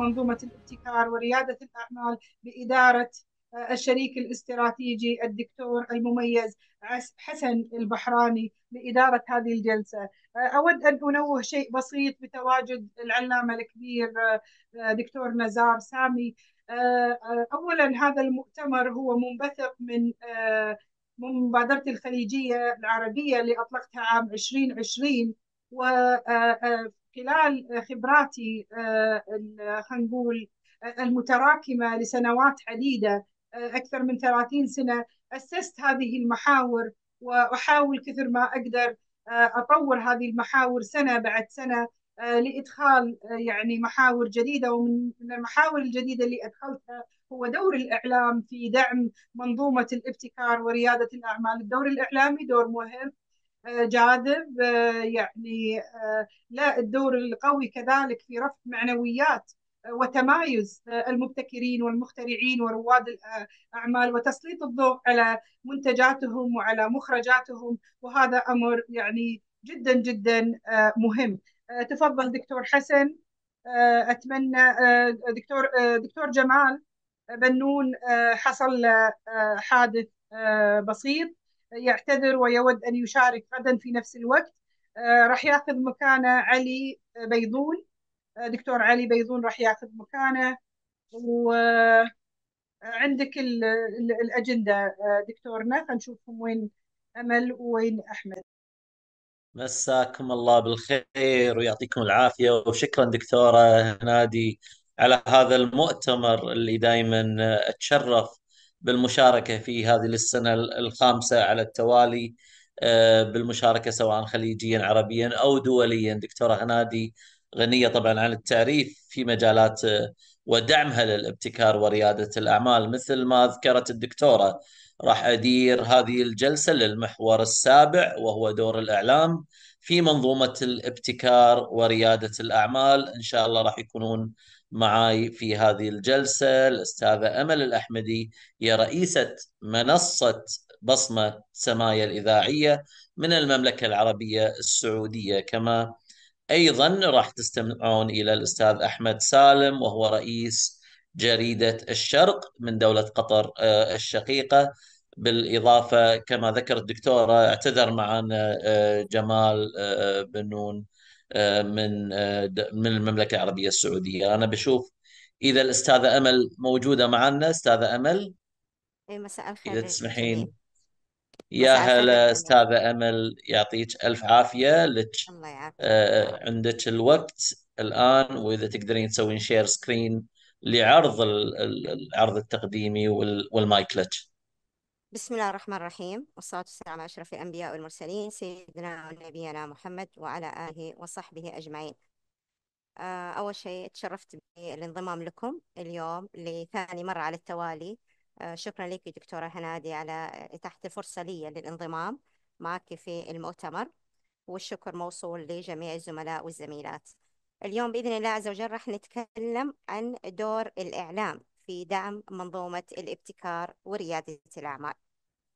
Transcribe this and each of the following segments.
منظومة الابتكار وريادة الأعمال بإدارة آه، الشريك الاستراتيجي الدكتور المميز حسن البحراني لإدارة هذه الجلسة آه، أود أن أنوه شيء بسيط بتواجد العلامة الكبير آه، دكتور نزار سامي أولا هذا المؤتمر هو منبثق من مبادرة الخليجية العربية اللي أطلقتها عام 2020 و خلال خبراتي آه، خلينا نقول آه، المتراكمه لسنوات عديده آه، اكثر من 30 سنه اسست هذه المحاور واحاول كثر ما اقدر اطور هذه المحاور سنه بعد سنه لادخال يعني محاور جديده ومن المحاور الجديده اللي ادخلتها هو دور الاعلام في دعم منظومه الابتكار ورياده الاعمال، الدور الاعلامي دور مهم آه، جاذب آه، يعني آه، لا الدور القوي كذلك في رفع معنويات وتمايز المبتكرين والمخترعين ورواد الاعمال وتسليط الضوء على منتجاتهم وعلى مخرجاتهم وهذا امر يعني جدا جدا مهم تفضل دكتور حسن اتمنى دكتور دكتور جمال بنون حصل حادث بسيط يعتذر ويود أن يشارك غدا في نفس الوقت آه، راح ياخذ مكانه علي بيضون آه، دكتور علي بيضون راح ياخذ مكانه وعندك آه، الأجندة دكتورنا فنشوفهم وين أمل وين أحمد مساكم الله بالخير ويعطيكم العافية وشكرا دكتورة نادي على هذا المؤتمر اللي دائما اتشرف بالمشاركه في هذه السنه الخامسه على التوالي آه، بالمشاركه سواء خليجيا عربيا او دوليا دكتوره هنادي غنيه طبعا عن التعريف في مجالات آه، ودعمها للابتكار ورياده الاعمال مثل ما ذكرت الدكتوره راح ادير هذه الجلسه للمحور السابع وهو دور الاعلام في منظومه الابتكار ورياده الاعمال ان شاء الله راح يكونون معي في هذه الجلسة الأستاذة أمل الأحمدي هي رئيسة منصة بصمة سمايا الإذاعية من المملكة العربية السعودية كما أيضا راح تستمعون إلى الأستاذ أحمد سالم وهو رئيس جريدة الشرق من دولة قطر آه، الشقيقة بالإضافة كما ذكر الدكتورة اعتذر معنا آه، جمال آه، بنون آه، من آه، من المملكه العربيه السعوديه انا بشوف اذا الاستاذه امل موجوده معنا استاذه امل اي مساء الخير اذا تسمحين يا هلا استاذه امل يعطيك الف عافيه لك الله يعافيك آه، عندك الوقت الان واذا تقدرين تسوين شير سكرين لعرض العرض التقديمي والمايك لك بسم الله الرحمن الرحيم والصلاة والسلام على أشرف الأنبياء والمرسلين سيدنا ونبينا محمد وعلى آله وصحبه أجمعين آه، أول شيء تشرفت بالانضمام لكم اليوم لثاني مرة على التوالي آه، شكرا لك دكتورة هنادي على إتاحة الفرصة لي للانضمام معك في المؤتمر والشكر موصول لجميع الزملاء والزميلات اليوم بإذن الله عز وجل راح نتكلم عن دور الإعلام في دعم منظومة الابتكار وريادة الأعمال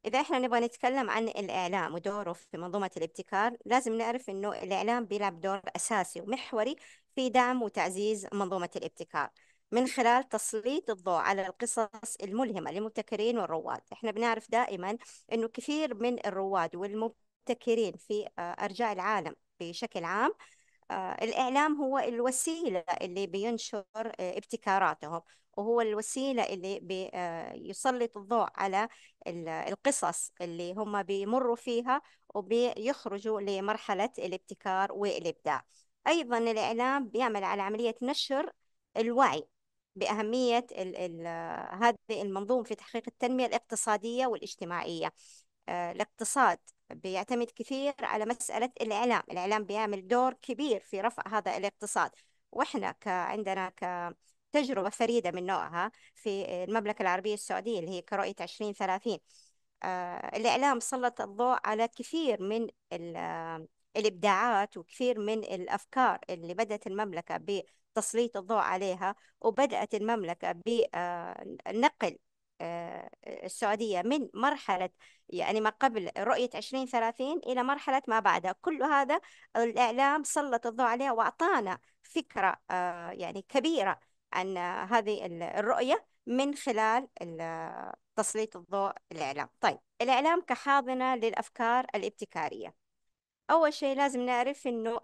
إذا إحنا نبغى نتكلم عن الإعلام ودوره في منظومة الابتكار لازم نعرف إنه الإعلام بيلعب دور أساسي ومحوري في دعم وتعزيز منظومة الابتكار من خلال تسليط الضوء على القصص الملهمة للمبتكرين والرواد إحنا بنعرف دائما إنه كثير من الرواد والمبتكرين في آه، أرجاء العالم بشكل عام آه، الإعلام هو الوسيلة اللي بينشر آه، ابتكاراتهم وهو الوسيلة اللي بيسلط آه، الضوء على القصص اللي هم بيمروا فيها وبيخرجوا لمرحلة الابتكار والإبداع أيضا الإعلام بيعمل على عملية نشر الوعي بأهمية الـ الـ هذه المنظومة في تحقيق التنمية الاقتصادية والاجتماعية آه، الاقتصاد بيعتمد كثير على مسألة الإعلام الإعلام بيعمل دور كبير في رفع هذا الاقتصاد وإحنا عندنا ك تجربة فريدة من نوعها في المملكة العربية السعودية اللي هي كرؤية 2030 آه، الإعلام سلط الضوء على كثير من آه، الإبداعات وكثير من الأفكار اللي بدأت المملكة بتسليط الضوء عليها وبدأت المملكة بنقل آه، السعودية من مرحلة يعني ما قبل رؤية 2030 إلى مرحلة ما بعدها كل هذا الإعلام سلط الضوء عليها وأعطانا فكرة يعني كبيرة عن هذه الرؤية من خلال تسليط الضوء الإعلام طيب الإعلام كحاضنة للأفكار الابتكارية أول شيء لازم نعرف إنه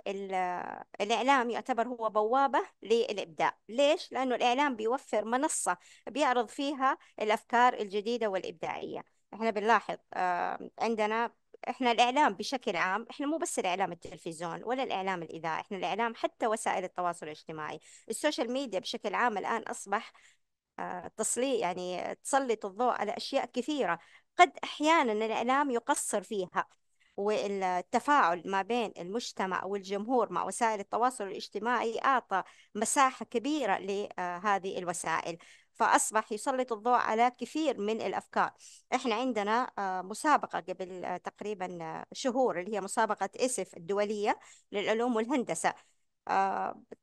الإعلام يعتبر هو بوابة للإبداع ليش؟ لأنه الإعلام بيوفر منصة بيعرض فيها الأفكار الجديدة والإبداعية إحنا بنلاحظ عندنا احنا الاعلام بشكل عام احنا مو بس الاعلام التلفزيون ولا الاعلام الاذاعي احنا الاعلام حتى وسائل التواصل الاجتماعي السوشيال ميديا بشكل عام الان اصبح آه، تسليط يعني تسلط الضوء على اشياء كثيره قد احيانا الاعلام يقصر فيها والتفاعل ما بين المجتمع والجمهور مع وسائل التواصل الاجتماعي أعطى مساحة كبيرة لهذه آه، الوسائل فأصبح يسلط الضوء على كثير من الأفكار إحنا عندنا آه، مسابقة قبل آه، تقريبا آه، شهور اللي هي مسابقة إسف الدولية للعلوم والهندسة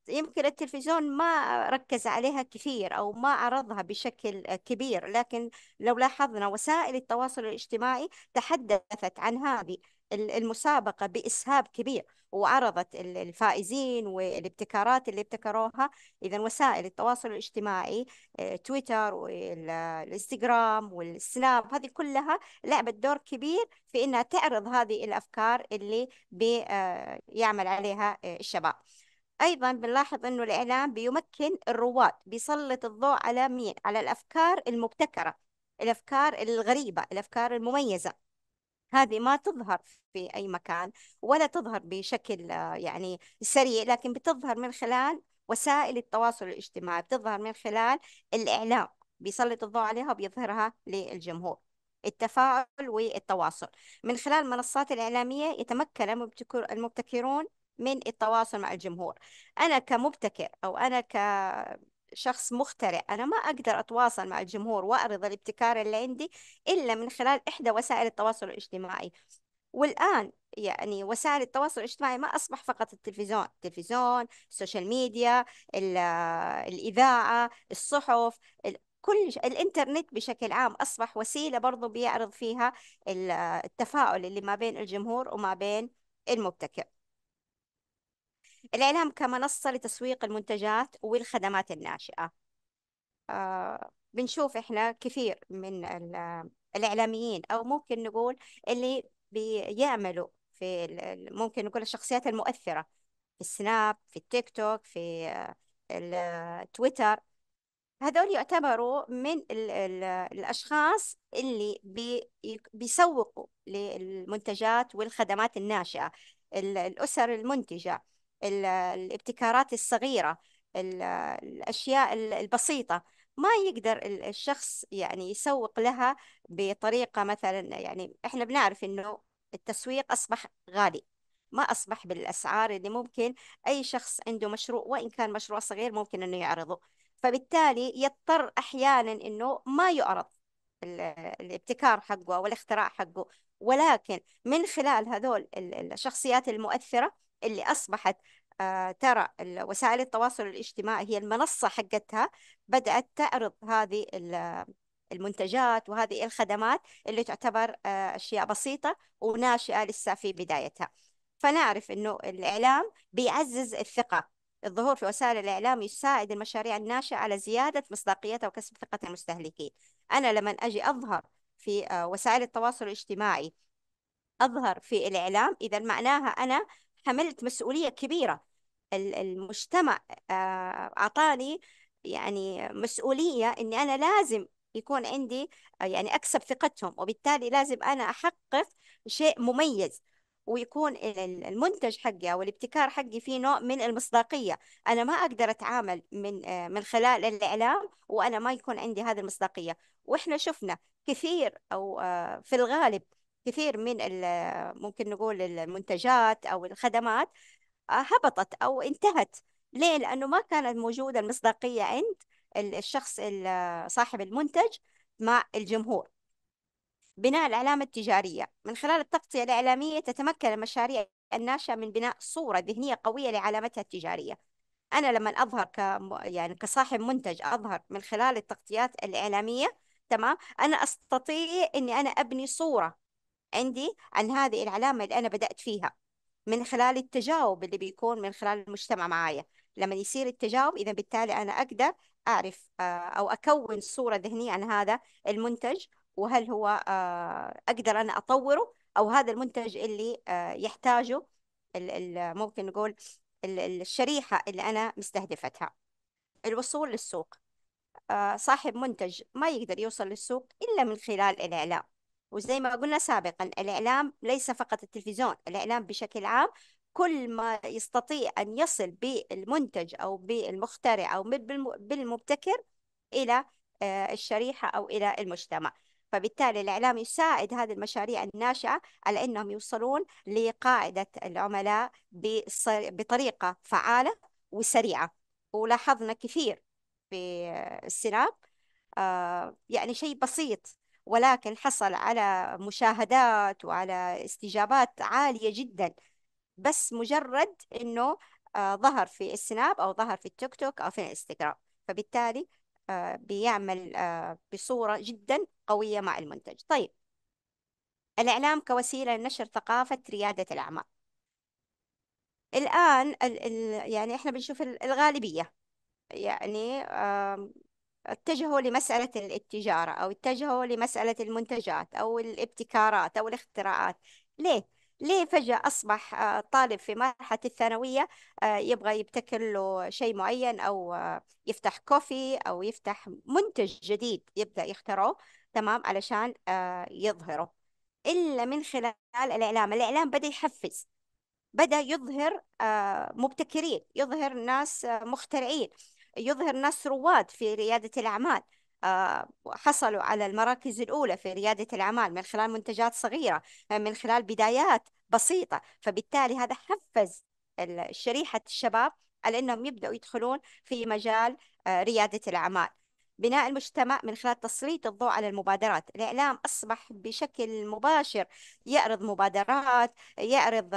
يمكن التلفزيون ما ركز عليها كثير أو ما عرضها بشكل كبير لكن لو لاحظنا وسائل التواصل الاجتماعي تحدثت عن هذه المسابقة بإسهاب كبير وعرضت الفائزين والابتكارات اللي ابتكروها إذا وسائل التواصل الاجتماعي آه، تويتر والإنستغرام والسناب هذه كلها لعبت دور كبير في إنها تعرض هذه الأفكار اللي بيعمل آه، عليها آه، الشباب ايضا بنلاحظ انه الاعلام بيمكن الرواد بيسلط الضوء على مين على الافكار المبتكره الافكار الغريبه الافكار المميزه هذه ما تظهر في أي مكان ولا تظهر بشكل آه، يعني سريع لكن بتظهر من خلال وسائل التواصل الاجتماعي بتظهر من خلال الإعلام بيسلط الضوء عليها وبيظهرها للجمهور التفاعل والتواصل من خلال المنصات الإعلامية يتمكن المبتكرون من التواصل مع الجمهور أنا كمبتكر أو أنا ك شخص مخترع أنا ما أقدر أتواصل مع الجمهور وأعرض الابتكار اللي عندي إلا من خلال إحدى وسائل التواصل الاجتماعي والآن يعني وسائل التواصل الاجتماعي ما أصبح فقط التلفزيون التلفزيون السوشيال ميديا الإذاعة الصحف كل الانترنت بشكل عام أصبح وسيلة برضو بيعرض فيها التفاعل اللي ما بين الجمهور وما بين المبتكر الإعلام كمنصة لتسويق المنتجات والخدمات الناشئة آه بنشوف إحنا كثير من الإعلاميين أو ممكن نقول اللي بيعملوا في ممكن نقول الشخصيات المؤثرة في السناب في التيك توك في آه، التويتر هذول يعتبروا من الـ الـ الأشخاص اللي بي بيسوقوا للمنتجات والخدمات الناشئة الأسر المنتجة الابتكارات الصغيرة الأشياء البسيطة ما يقدر الشخص يعني يسوق لها بطريقة مثلا يعني إحنا بنعرف إنه التسويق أصبح غالي ما أصبح بالأسعار اللي ممكن أي شخص عنده مشروع وإن كان مشروع صغير ممكن إنه يعرضه فبالتالي يضطر أحيانا إنه ما يعرض الابتكار حقه أو الاختراع حقه ولكن من خلال هذول الشخصيات المؤثرة اللي أصبحت آه، ترى وسائل التواصل الاجتماعي هي المنصة حقتها بدأت تعرض هذه المنتجات وهذه الخدمات اللي تعتبر آه، أشياء بسيطة وناشئة لسه في بدايتها فنعرف أنه الإعلام بيعزز الثقة الظهور في وسائل الإعلام يساعد المشاريع الناشئة على زيادة مصداقيتها وكسب ثقة المستهلكين أنا لما أجي أظهر في آه، وسائل التواصل الاجتماعي أظهر في الإعلام إذا معناها أنا حملت مسؤولية كبيرة المجتمع آه، أعطاني يعني مسؤولية إني أنا لازم يكون عندي آه، يعني أكسب ثقتهم وبالتالي لازم أنا أحقق شيء مميز ويكون المنتج حقي او الابتكار حقي فيه نوع من المصداقيه انا ما اقدر اتعامل من آه، من خلال الاعلام وانا ما يكون عندي هذه المصداقيه واحنا شفنا كثير او في الغالب كثير من ممكن نقول المنتجات أو الخدمات آه، هبطت أو انتهت ليه؟ لأنه ما كانت موجودة المصداقية عند الشخص صاحب المنتج مع الجمهور بناء العلامة التجارية من خلال التغطية الإعلامية تتمكن المشاريع الناشئة من بناء صورة ذهنية قوية لعلامتها التجارية أنا لما أظهر كم يعني كصاحب منتج أظهر من خلال التغطيات الإعلامية تمام أنا أستطيع إني أنا أبني صورة عندي عن هذه العلامة اللي أنا بدأت فيها من خلال التجاوب اللي بيكون من خلال المجتمع معايا لما يصير التجاوب إذا بالتالي أنا أقدر أعرف آه، أو أكون صورة ذهنية عن هذا المنتج وهل هو آه، أقدر أنا أطوره أو هذا المنتج اللي آه، يحتاجه ممكن نقول الشريحة اللي أنا مستهدفتها الوصول للسوق صاحب منتج ما يقدر يوصل للسوق إلا من خلال الإعلام وزي ما قلنا سابقا الإعلام ليس فقط التلفزيون الإعلام بشكل عام كل ما يستطيع أن يصل بالمنتج أو بالمخترع أو بالمبتكر إلى آه، الشريحة أو إلى المجتمع فبالتالي الإعلام يساعد هذه المشاريع الناشئة على أنهم يوصلون لقاعدة العملاء بطريقة فعالة وسريعة ولاحظنا كثير في السناب آه، يعني شيء بسيط ولكن حصل على مشاهدات وعلى استجابات عالية جدا بس مجرد انه آه، ظهر في السناب او ظهر في التيك توك او في الانستغرام فبالتالي آه، بيعمل آه، بصورة جدا قوية مع المنتج طيب الإعلام كوسيلة لنشر ثقافة ريادة الأعمال الآن ال ال يعني إحنا بنشوف الغالبية يعني اتجهوا لمسألة التجارة أو اتجهوا لمسألة المنتجات أو الابتكارات أو الاختراعات ليه؟ ليه فجأة أصبح آه، طالب في مرحلة الثانوية آه، يبغى يبتكر له شيء معين أو آه، يفتح كوفي أو يفتح منتج جديد يبدأ يخترعه تمام علشان يظهره إلا من خلال الإعلام الإعلام بدأ يحفز بدأ يظهر مبتكرين يظهر ناس مخترعين يظهر ناس رواد في ريادة الأعمال آه، حصلوا على المراكز الأولى في ريادة الأعمال من خلال منتجات صغيرة آه، من خلال بدايات بسيطة فبالتالي هذا حفز شريحة الشباب على أنهم يبدأوا يدخلون في مجال آه، ريادة الأعمال بناء المجتمع من خلال تسليط الضوء على المبادرات الإعلام أصبح بشكل مباشر يعرض مبادرات يعرض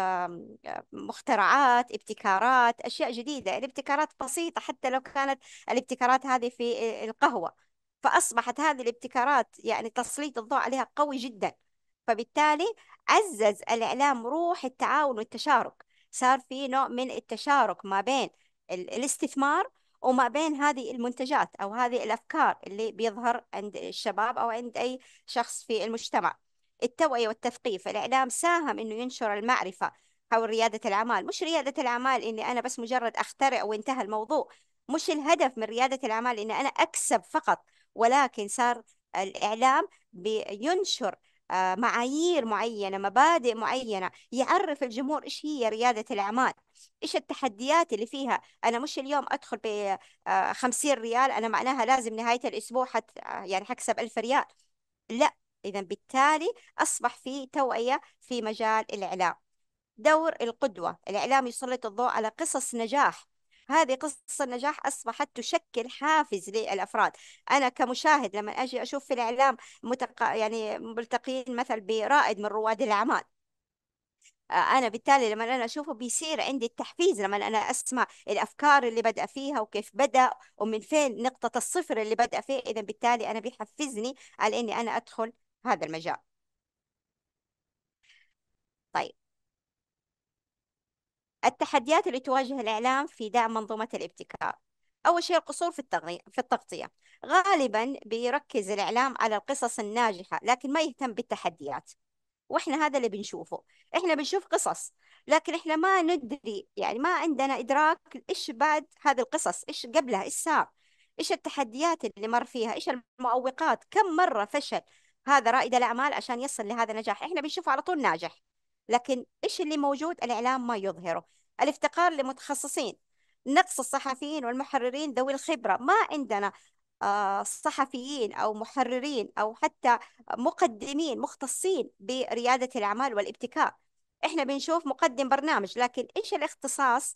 مخترعات ابتكارات أشياء جديدة الابتكارات بسيطة حتى لو كانت الابتكارات هذه في القهوة فأصبحت هذه الابتكارات يعني تسليط الضوء عليها قوي جدا فبالتالي عزز الإعلام روح التعاون والتشارك صار في نوع من التشارك ما بين الاستثمار وما بين هذه المنتجات أو هذه الأفكار اللي بيظهر عند الشباب أو عند أي شخص في المجتمع التوعية والتثقيف الإعلام ساهم أنه ينشر المعرفة حول ريادة الأعمال مش ريادة الأعمال إني أنا بس مجرد أخترع وانتهى الموضوع مش الهدف من ريادة الأعمال اني أنا أكسب فقط ولكن صار الإعلام بينشر آه، معايير معينة مبادئ معينة يعرف الجمهور إيش هي ريادة الأعمال إيش التحديات اللي فيها أنا مش اليوم أدخل ب 50 آه، ريال أنا معناها لازم نهاية الأسبوع حت آه، يعني حكسب 1000 ريال لا إذا بالتالي أصبح في توعية في مجال الإعلام دور القدوة الإعلام يسلط الضوء على قصص نجاح هذه قصة النجاح أصبحت تشكل حافز للأفراد أنا كمشاهد لما أجي أشوف في الإعلام متق... يعني ملتقين مثل برائد من رواد الأعمال آه، انا بالتالي لما انا اشوفه بيصير عندي التحفيز لما انا اسمع الافكار اللي بدا فيها وكيف بدا ومن فين نقطه الصفر اللي بدا فيه اذا بالتالي انا بيحفزني على اني انا ادخل هذا المجال التحديات اللي تواجه الإعلام في دعم منظومة الابتكار أول شيء القصور في في التغطية غالبا بيركز الإعلام على القصص الناجحة لكن ما يهتم بالتحديات واحنا هذا اللي بنشوفه احنا بنشوف قصص لكن احنا ما ندري يعني ما عندنا ادراك ايش بعد هذه القصص ايش قبلها ايش صار ايش التحديات اللي مر فيها ايش المؤوقات كم مره فشل هذا رائد الاعمال عشان يصل لهذا النجاح احنا بنشوفه على طول ناجح لكن إيش اللي موجود الإعلام ما يظهره الافتقار لمتخصصين نقص الصحفيين والمحررين ذوي الخبرة ما عندنا آه، صحفيين أو محررين أو حتى مقدمين مختصين بريادة الأعمال والابتكار إحنا بنشوف مقدم برنامج لكن إيش الاختصاص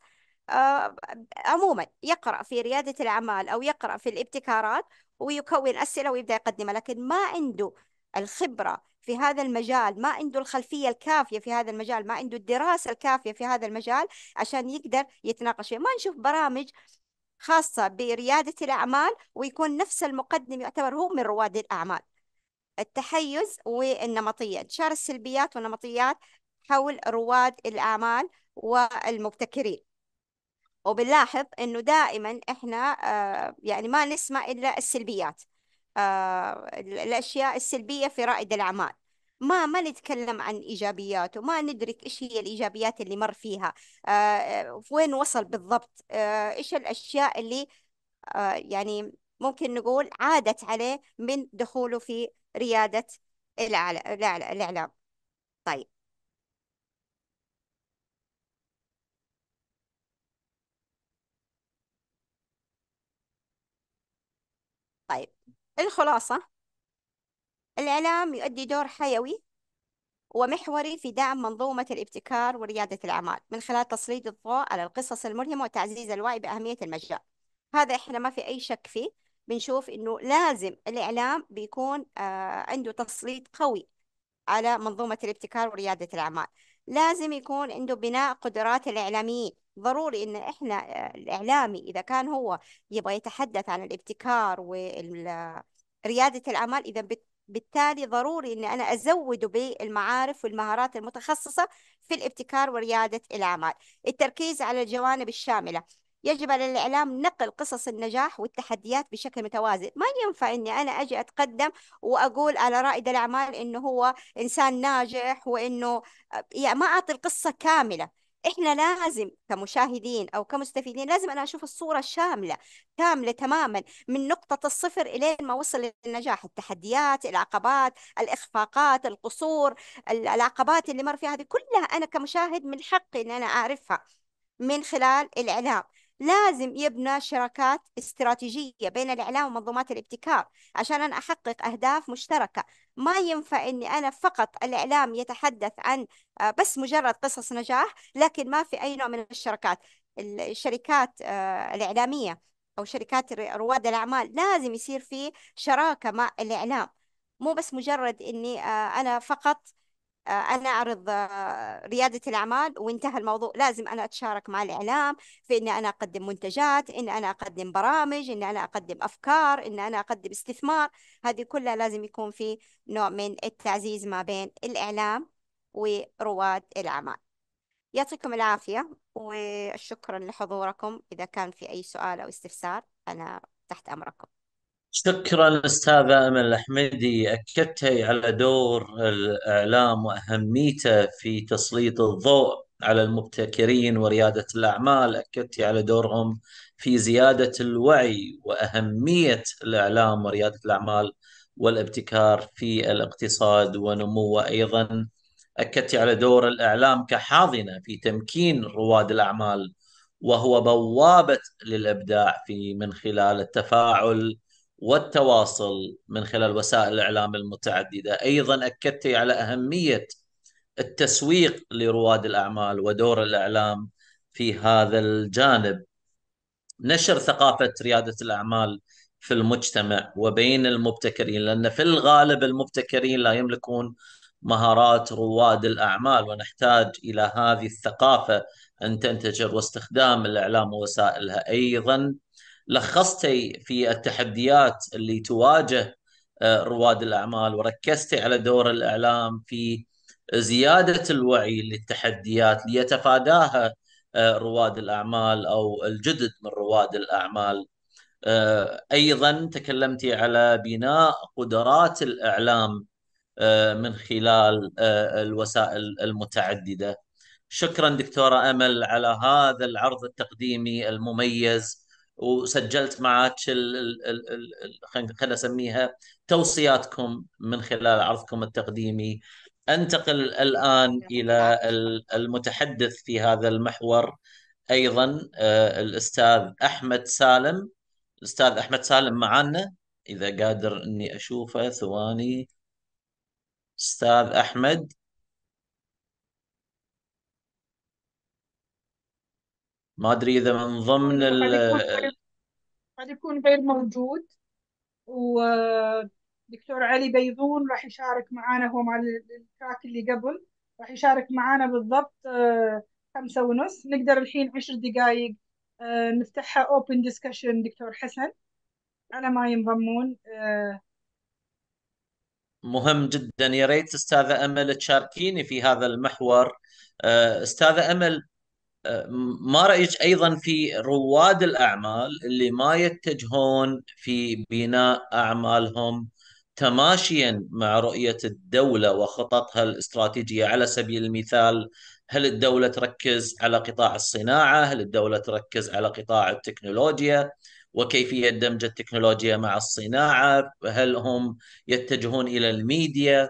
آه، عموما يقرأ في ريادة الأعمال أو يقرأ في الابتكارات ويكون أسئلة ويبدأ يقدمها لكن ما عنده الخبرة في هذا المجال ما عنده الخلفية الكافية في هذا المجال ما عنده الدراسة الكافية في هذا المجال عشان يقدر يتناقش فيه ما نشوف برامج خاصة بريادة الأعمال ويكون نفس المقدم يعتبر هو من رواد الأعمال التحيز والنمطية انتشار السلبيات والنمطيات حول رواد الأعمال والمبتكرين وبنلاحظ انه دائما احنا آه، يعني ما نسمع الا السلبيات آه، الأشياء السلبية في رائد الأعمال ما ما نتكلم عن ايجابياته ما ندرك ايش هي الايجابيات اللي مر فيها آه، وين وصل بالضبط آه، ايش الاشياء اللي يعني ممكن نقول عادت عليه من دخوله في رياده الإعلام طيب الخلاصة الإعلام يؤدي دور حيوي ومحوري في دعم منظومة الابتكار وريادة الأعمال من خلال تسليط الضوء على القصص الملهمة وتعزيز الوعي بأهمية المجال هذا إحنا ما في أي شك فيه بنشوف إنه لازم الإعلام بيكون آه، عنده تسليط قوي على منظومة الابتكار وريادة الأعمال لازم يكون عنده بناء قدرات الإعلاميين ضروري ان احنا آه، الاعلامي اذا كان هو يبغى يتحدث عن الابتكار ورياده آه، الاعمال اذا بالتالي ضروري اني انا ازوده بالمعارف والمهارات المتخصصه في الابتكار ورياده الاعمال التركيز على الجوانب الشامله يجب على الإعلام نقل قصص النجاح والتحديات بشكل متوازن ما ينفع أني أنا أجي أتقدم وأقول على رائد الأعمال أنه هو إنسان ناجح وأنه يعني ما أعطي القصة كاملة احنا لازم كمشاهدين او كمستفيدين لازم انا اشوف الصوره الشامله كامله تماما من نقطه الصفر الين ما وصل للنجاح التحديات العقبات الاخفاقات القصور العقبات اللي مر فيها هذه كلها انا كمشاهد من حقي ان انا اعرفها من خلال الاعلام لازم يبنى شراكات استراتيجية بين الإعلام ومنظومات الابتكار عشان أنا أحقق أهداف مشتركة ما ينفع أني أنا فقط الإعلام يتحدث عن آه، بس مجرد قصص نجاح لكن ما في أي نوع من الشراكات الشركات آه، الإعلامية أو شركات رواد الأعمال لازم يصير في شراكة مع الإعلام مو بس مجرد أني آه، أنا فقط انا اعرض آه، رياده الاعمال وانتهى الموضوع لازم انا اتشارك مع الاعلام في اني انا اقدم منتجات ان انا اقدم برامج ان انا اقدم افكار ان انا اقدم استثمار هذه كلها لازم يكون في نوع من التعزيز ما بين الاعلام ورواد الاعمال يعطيكم العافيه وشكرا لحضوركم اذا كان في اي سؤال او استفسار انا تحت امركم شكرا استاذه امل الاحمدي اكدتي على دور الاعلام واهميته في تسليط الضوء على المبتكرين ورياده الاعمال اكدتي على دورهم في زياده الوعي واهميه الاعلام ورياده الاعمال والابتكار في الاقتصاد ونموه ايضا اكدت على دور الاعلام كحاضنه في تمكين رواد الاعمال وهو بوابه للابداع في من خلال التفاعل والتواصل من خلال وسائل الاعلام المتعدده ايضا اكدت على اهميه التسويق لرواد الاعمال ودور الاعلام في هذا الجانب نشر ثقافه رياده الاعمال في المجتمع وبين المبتكرين لان في الغالب المبتكرين لا يملكون مهارات رواد الاعمال ونحتاج الى هذه الثقافه ان تنتشر واستخدام الاعلام ووسائلها ايضا لخصتي في التحديات اللي تواجه آه، رواد الاعمال وركزتي على دور الاعلام في زياده الوعي للتحديات ليتفاداها آه، رواد الاعمال او الجدد من رواد الاعمال آه، ايضا تكلمتي على بناء قدرات الاعلام من خلال الوسائل المتعدده شكرا دكتوره امل على هذا العرض التقديمي المميز وسجلت معك خلينا اسميها توصياتكم من خلال عرضكم التقديمي انتقل الان الى المتحدث في هذا المحور ايضا آه، الاستاذ احمد سالم الاستاذ احمد سالم معنا اذا قادر اني اشوفه ثواني استاذ احمد ما ادري اذا من ضمن ال قد يكون غير موجود ودكتور علي بيضون راح يشارك معانا هو مع التراك اللي قبل راح يشارك معانا بالضبط آه، خمسة ونص نقدر الحين عشر دقايق آه، نفتحها open discussion دكتور حسن على ما ينضمون آه، مهم جدا يا ريت استاذه امل تشاركيني في هذا المحور استاذه امل ما رايك ايضا في رواد الاعمال اللي ما يتجهون في بناء اعمالهم تماشيا مع رؤيه الدوله وخططها الاستراتيجيه على سبيل المثال هل الدوله تركز على قطاع الصناعه؟ هل الدوله تركز على قطاع التكنولوجيا؟ وكيفيه دمج التكنولوجيا مع الصناعه؟ هل هم يتجهون الى الميديا؟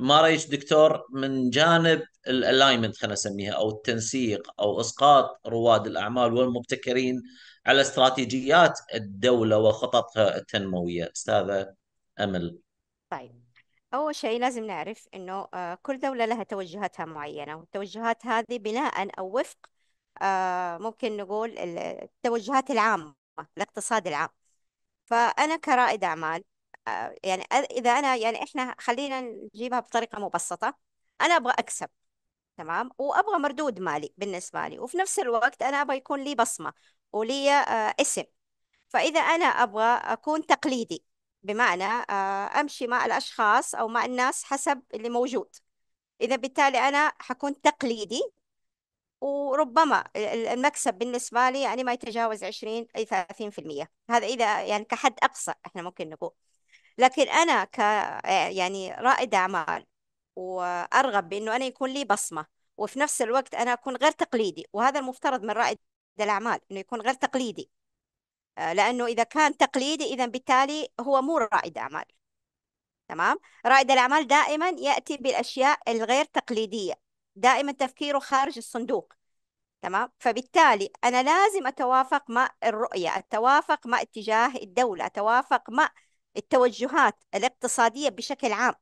ما رايك دكتور من جانب الالاينمنت خلينا نسميها او التنسيق او اسقاط رواد الاعمال والمبتكرين على استراتيجيات الدوله وخططها التنمويه استاذه امل طيب أول شيء لازم نعرف إنه آه، كل دولة لها توجهاتها معينة والتوجهات هذه بناء أو وفق آه، ممكن نقول التوجهات العامة الاقتصاد العام فأنا كرائد أعمال آه، يعني اذا انا يعني احنا خلينا نجيبها بطريقه مبسطه انا ابغى اكسب تمام وابغى مردود مالي بالنسبه لي وفي نفس الوقت انا ابغى يكون لي بصمه ولي آه، اسم فاذا انا ابغى اكون تقليدي بمعنى آه، امشي مع الاشخاص او مع الناس حسب اللي موجود اذا بالتالي انا حكون تقليدي وربما المكسب بالنسبه لي يعني ما يتجاوز 20 30% هذا اذا يعني كحد اقصى احنا ممكن نقول لكن أنا ك يعني رائد أعمال وأرغب بأنه أنا يكون لي بصمة وفي نفس الوقت أنا أكون غير تقليدي وهذا المفترض من رائد الأعمال أنه يكون غير تقليدي آه، لأنه إذا كان تقليدي إذا بالتالي هو مو رائد أعمال تمام رائد الأعمال دائما يأتي بالأشياء الغير تقليدية دائما تفكيره خارج الصندوق تمام فبالتالي أنا لازم أتوافق مع الرؤية أتوافق مع اتجاه الدولة أتوافق مع التوجهات الاقتصادية بشكل عام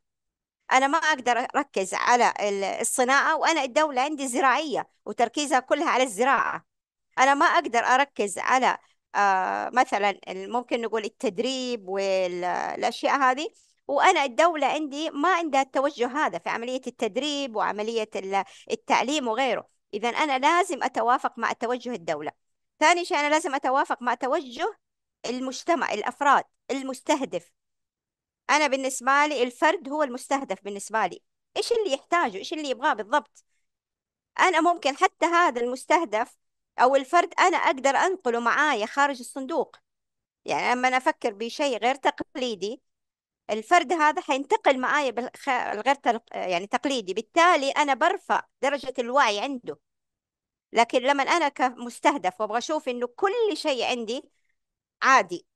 أنا ما أقدر أركز على الصناعة وأنا الدولة عندي زراعية وتركيزها كلها على الزراعة أنا ما أقدر أركز على آه، مثلا ممكن نقول التدريب والأشياء هذه وأنا الدولة عندي ما عندها التوجه هذا في عملية التدريب وعملية التعليم وغيره إذا أنا لازم أتوافق مع توجه الدولة ثاني شيء أنا لازم أتوافق مع توجه المجتمع الأفراد المستهدف أنا بالنسبة لي الفرد هو المستهدف بالنسبة لي إيش اللي يحتاجه إيش اللي يبغاه بالضبط أنا ممكن حتى هذا المستهدف أو الفرد أنا أقدر أنقله معايا خارج الصندوق يعني لما أنا أفكر بشيء غير تقليدي الفرد هذا حينتقل معايا بالغير يعني تقليدي بالتالي أنا برفع درجة الوعي عنده لكن لما أنا كمستهدف وأبغى أشوف إنه كل شيء عندي عادي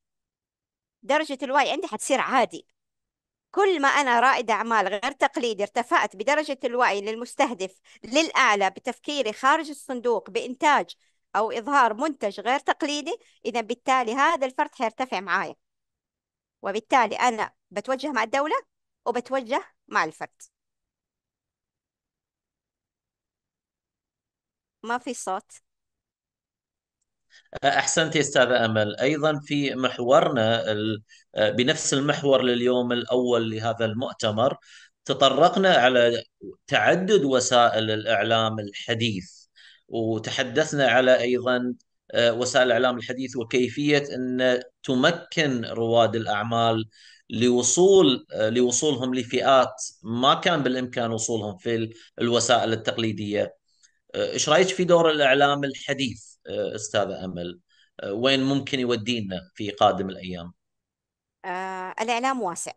درجة الواي عندي حتصير عادي كل ما أنا رائد أعمال غير تقليدي ارتفعت بدرجة الوعي للمستهدف للأعلى بتفكيري خارج الصندوق بإنتاج أو إظهار منتج غير تقليدي إذا بالتالي هذا الفرد حيرتفع معايا وبالتالي أنا بتوجه مع الدولة وبتوجه مع الفرد ما في صوت احسنت يا استاذه امل ايضا في محورنا بنفس المحور لليوم الاول لهذا المؤتمر تطرقنا على تعدد وسائل الاعلام الحديث وتحدثنا على ايضا آه، وسائل الاعلام الحديث وكيفيه ان تمكن رواد الاعمال لوصول آه، لوصولهم لفئات ما كان بالامكان وصولهم في الوسائل التقليديه. آه، ايش رايك في دور الاعلام الحديث آه، استاذه امل آه، وين ممكن يودينا في قادم الايام آه الاعلام واسع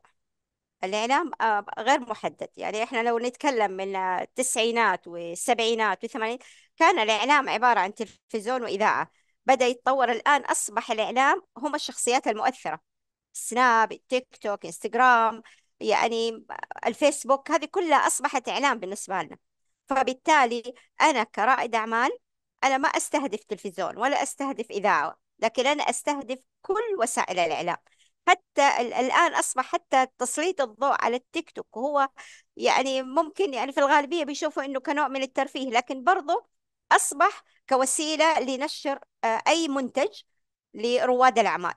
الاعلام آه غير محدد يعني احنا لو نتكلم من التسعينات والسبعينات والثمانينات كان الاعلام عباره عن تلفزيون واذاعه بدا يتطور الان اصبح الاعلام هم الشخصيات المؤثره سناب تيك توك انستغرام يعني الفيسبوك هذه كلها اصبحت اعلام بالنسبه لنا فبالتالي انا كرائد اعمال أنا ما أستهدف تلفزيون ولا أستهدف إذاعة لكن أنا أستهدف كل وسائل الإعلام حتى الآن أصبح حتى تسليط الضوء على التيك توك هو يعني ممكن يعني في الغالبية بيشوفوا إنه كنوع من الترفيه لكن برضه أصبح كوسيلة لنشر آه، أي منتج لرواد الأعمال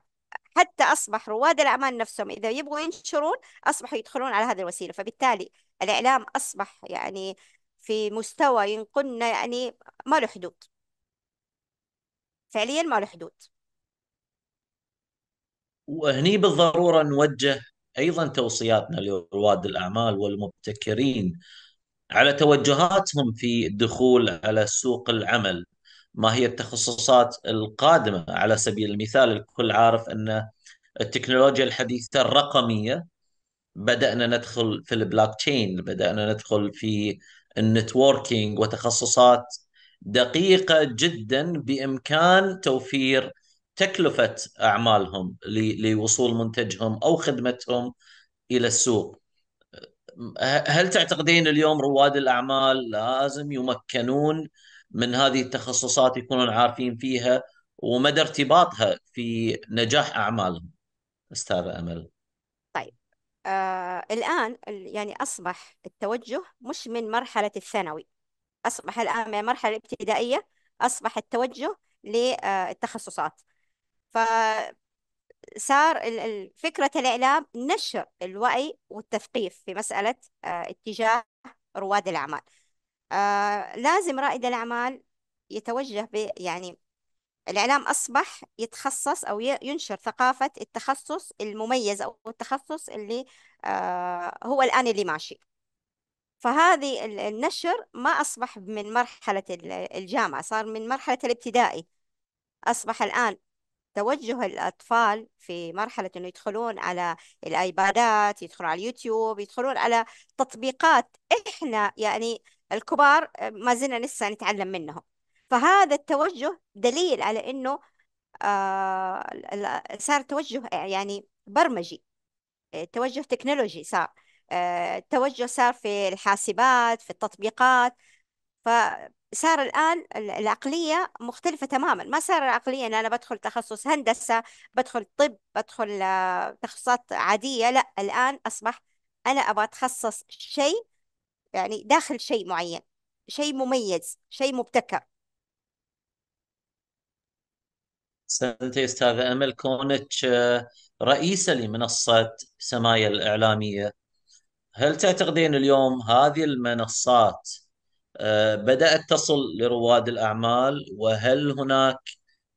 حتى أصبح رواد الأعمال نفسهم إذا يبغوا ينشرون أصبحوا يدخلون على هذه الوسيلة فبالتالي الإعلام أصبح يعني في مستوى ينقلنا يعني ما له حدود فعليا ما له حدود وهني بالضروره نوجه ايضا توصياتنا لرواد الاعمال والمبتكرين على توجهاتهم في الدخول على سوق العمل ما هي التخصصات القادمه على سبيل المثال الكل عارف ان التكنولوجيا الحديثه الرقميه بدانا ندخل في البلوك تشين بدانا ندخل في النتوركينج وتخصصات دقيقه جدا بامكان توفير تكلفه اعمالهم لوصول منتجهم او خدمتهم الى السوق هل تعتقدين اليوم رواد الاعمال لازم يمكنون من هذه التخصصات يكونون عارفين فيها ومدى ارتباطها في نجاح اعمالهم استاذه امل طيب آه الان يعني اصبح التوجه مش من مرحله الثانوي أصبح الآن من المرحلة الابتدائية أصبح التوجه للتخصصات فصار فكرة الإعلام نشر الوعي والتثقيف في مسألة آه، اتجاه رواد الأعمال آه، لازم رائد الأعمال يتوجه يعني الإعلام أصبح يتخصص أو ينشر ثقافة التخصص المميز أو التخصص اللي آه، هو الآن اللي ماشي فهذه النشر ما أصبح من مرحلة الجامعة صار من مرحلة الابتدائي أصبح الآن توجه الأطفال في مرحلة أنه يدخلون على الآيبادات يدخلون على اليوتيوب يدخلون على تطبيقات إحنا يعني الكبار ما زلنا لسه نتعلم منهم فهذا التوجه دليل على أنه آه، صار توجه يعني برمجي توجه تكنولوجي صار آه، التوجه صار في الحاسبات في التطبيقات فصار الآن العقلية مختلفة تماما ما صار العقلية أن أنا بدخل تخصص هندسة بدخل طب بدخل آه، تخصصات عادية لا الآن أصبح أنا أبغى أتخصص شيء يعني داخل شيء معين شيء مميز شيء مبتكر أحسنت يا أستاذة أمل كونك آه، رئيسة لمنصة سمايا الإعلامية هل تعتقدين اليوم هذه المنصات آه، بدأت تصل لرواد الأعمال وهل هناك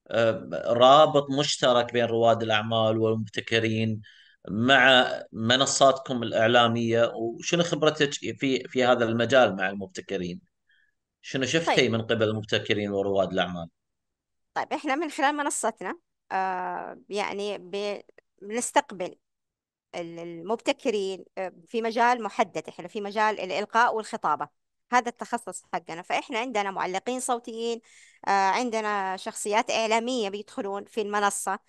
آه، رابط مشترك بين رواد الأعمال والمبتكرين مع منصاتكم الإعلامية وشنو خبرتك في في هذا المجال مع المبتكرين؟ شنو شفتي طيب. من قبل المبتكرين ورواد الأعمال؟ طيب احنا من خلال منصتنا آه يعني بنستقبل المبتكرين آه، في مجال محدد احنا في مجال الإلقاء والخطابة هذا التخصص حقنا فإحنا عندنا معلقين صوتيين آه، عندنا شخصيات إعلامية بيدخلون في المنصة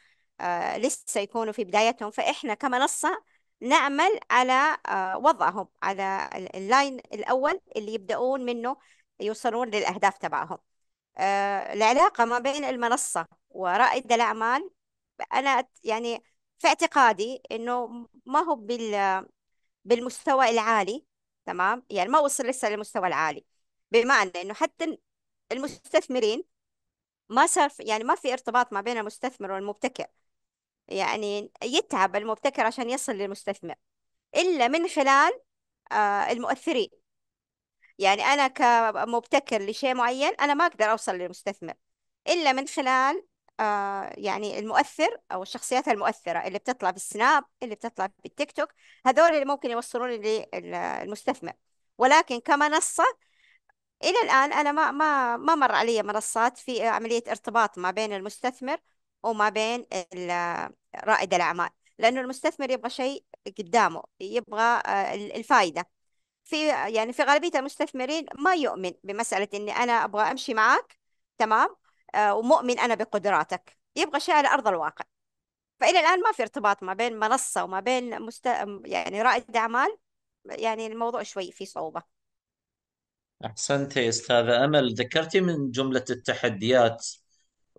آه، لسه يكونوا في بدايتهم فإحنا كمنصة نعمل على وضعهم على اللاين الأول اللي يبدأون منه يوصلون للأهداف تبعهم العلاقة ما بين المنصة ورائد الأعمال أنا يعني في اعتقادي انه ما هو بال بالمستوى العالي تمام يعني ما وصل لسه للمستوى العالي بمعنى انه حتى المستثمرين ما صار يعني ما في ارتباط ما بين المستثمر والمبتكر يعني يتعب المبتكر عشان يصل للمستثمر الا من خلال آه، المؤثرين يعني انا كمبتكر لشيء معين انا ما اقدر اوصل للمستثمر الا من خلال آه، يعني المؤثر او الشخصيات المؤثره اللي بتطلع بالسناب اللي بتطلع بالتيك توك هذول اللي ممكن يوصلون للمستثمر ولكن كمنصه الى الان انا ما ما ما مر علي منصات في عمليه ارتباط ما بين المستثمر وما بين رائد الاعمال لانه المستثمر يبغى شيء قدامه يبغى آه، الفائده في يعني في غالبيه المستثمرين ما يؤمن بمساله اني انا ابغى امشي معك تمام آه، ومؤمن أنا بقدراتك يبغى شيء على أرض الواقع فإلى الآن ما في ارتباط ما بين منصة وما بين مست... يعني رائد أعمال يعني الموضوع شوي في صعوبة احسنت يا أستاذة أمل ذكرتي من جملة التحديات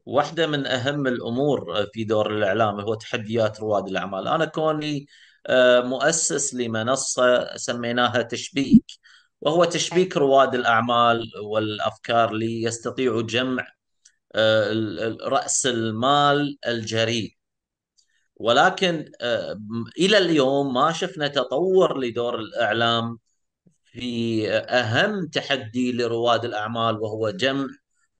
واحدة من أهم الأمور في دور الإعلام هو تحديات رواد الأعمال أنا كوني آه، مؤسس لمنصة سميناها تشبيك وهو تشبيك رواد الأعمال والأفكار ليستطيعوا جمع آه، راس المال الجريء ولكن آه، الى اليوم ما شفنا تطور لدور الاعلام في اهم تحدي لرواد الاعمال وهو جمع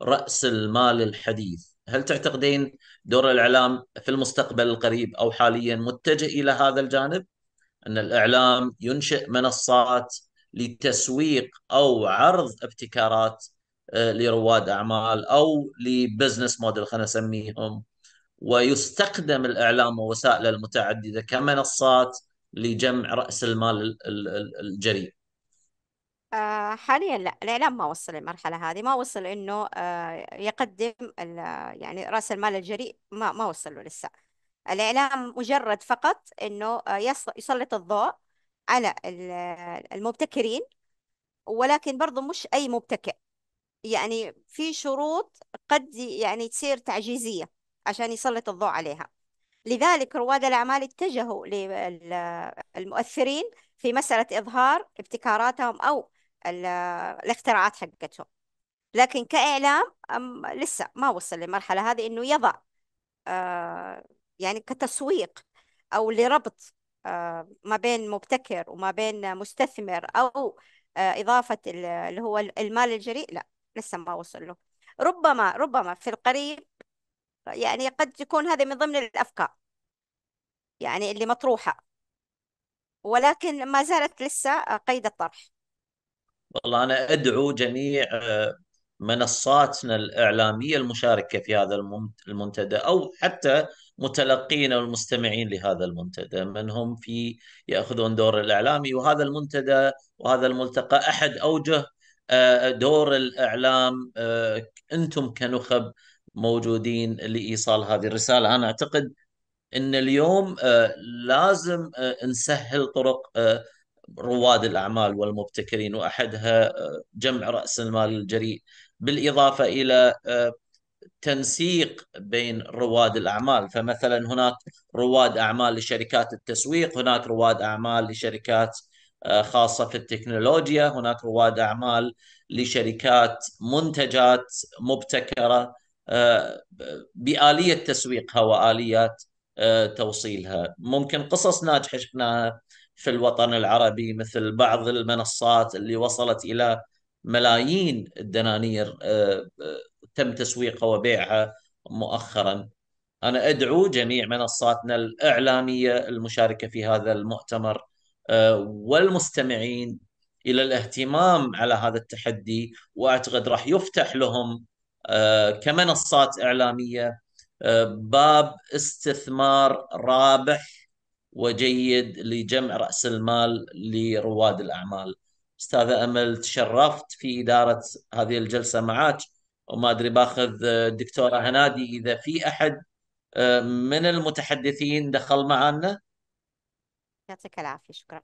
راس المال الحديث هل تعتقدين دور الاعلام في المستقبل القريب او حاليا متجه الى هذا الجانب ان الاعلام ينشئ منصات لتسويق او عرض ابتكارات لرواد اعمال او لبزنس موديل خلينا نسميهم ويستخدم الاعلام ووسائله المتعدده كمنصات لجمع راس المال الجريء. آه، حاليا لا الاعلام ما وصل للمرحله هذه ما وصل انه آه، يقدم يعني راس المال الجريء ما ما وصل له لسه الاعلام مجرد فقط انه آه، يسلط الضوء على المبتكرين ولكن برضه مش اي مبتكر يعني في شروط قد يعني تصير تعجيزية عشان يسلط الضوء عليها لذلك رواد الأعمال اتجهوا للمؤثرين في مسألة إظهار ابتكاراتهم أو الاختراعات حقتهم لكن كإعلام لسه ما وصل للمرحلة هذه إنه يضع آه، يعني كتسويق أو لربط آه، ما بين مبتكر وما بين مستثمر أو آه، إضافة اللي هو المال الجريء لا لسه ما وصل له ربما ربما في القريب يعني قد يكون هذا من ضمن الأفكار يعني اللي مطروحة ولكن ما زالت لسه قيد الطرح والله أنا أدعو جميع آه، منصاتنا الإعلامية المشاركة في هذا المنتدى أو حتى متلقينا والمستمعين لهذا المنتدى من هم في يأخذون دور الإعلامي وهذا المنتدى وهذا الملتقى أحد أوجه آه، دور الاعلام آه، انتم كنخب موجودين لايصال هذه الرساله انا اعتقد ان اليوم آه، لازم نسهل طرق رواد الاعمال والمبتكرين واحدها جمع راس المال الجريء بالاضافه الى تنسيق بين رواد الاعمال فمثلا هناك رواد اعمال لشركات التسويق هناك رواد اعمال لشركات آه، خاصه في التكنولوجيا هناك رواد اعمال لشركات منتجات مبتكره آه، باليه تسويقها واليات آه، توصيلها ممكن قصص ناجحه شفناها في الوطن العربي مثل بعض المنصات اللي وصلت الى ملايين الدنانير تم تسويقها وبيعها مؤخرا انا ادعو جميع منصاتنا الاعلاميه المشاركه في هذا المؤتمر آه، والمستمعين الى الاهتمام على هذا التحدي واعتقد راح يفتح لهم آه، كمنصات اعلاميه آه، باب استثمار رابح وجيد لجمع راس المال لرواد الاعمال. استاذه امل تشرفت في اداره هذه الجلسه معك وما ادري باخذ الدكتوره هنادي اذا في احد من المتحدثين دخل معنا. يعطيك العافية شكرا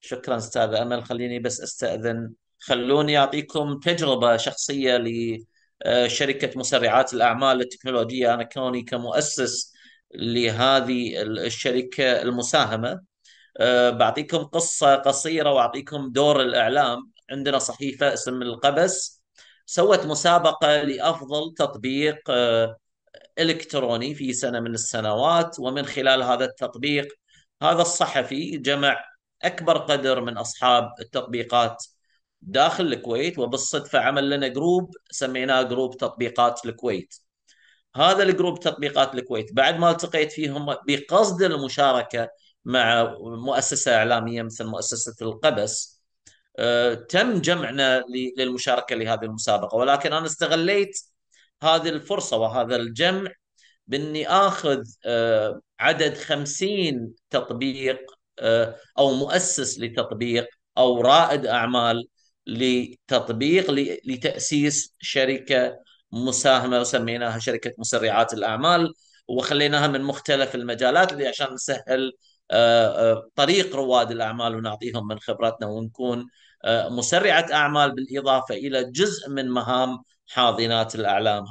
شكرا استاذ امل خليني بس استاذن خلوني اعطيكم تجربه شخصيه لشركه آه، مسرعات الاعمال التكنولوجيه انا كوني كمؤسس لهذه الشركه المساهمه آه، بعطيكم قصه قصيره واعطيكم دور الاعلام عندنا صحيفه اسم القبس سوت مسابقه لافضل تطبيق آه، الكتروني في سنه من السنوات ومن خلال هذا التطبيق هذا الصحفي جمع اكبر قدر من اصحاب التطبيقات داخل الكويت وبالصدفه عمل لنا جروب سميناه جروب تطبيقات الكويت. هذا الجروب تطبيقات الكويت بعد ما التقيت فيهم بقصد المشاركه مع مؤسسه اعلاميه مثل مؤسسه القبس آه، تم جمعنا للمشاركه لهذه المسابقه ولكن انا استغليت هذه الفرصه وهذا الجمع باني اخذ آه، عدد خمسين تطبيق آه، أو مؤسس لتطبيق أو رائد أعمال لتطبيق لتأسيس شركة مساهمة وسميناها شركة مسرعات الأعمال وخليناها من مختلف المجالات اللي عشان نسهل آه، آه، طريق رواد الأعمال ونعطيهم من خبرتنا ونكون مسرعة أعمال بالإضافة إلى جزء من مهام حاضنات الأعلام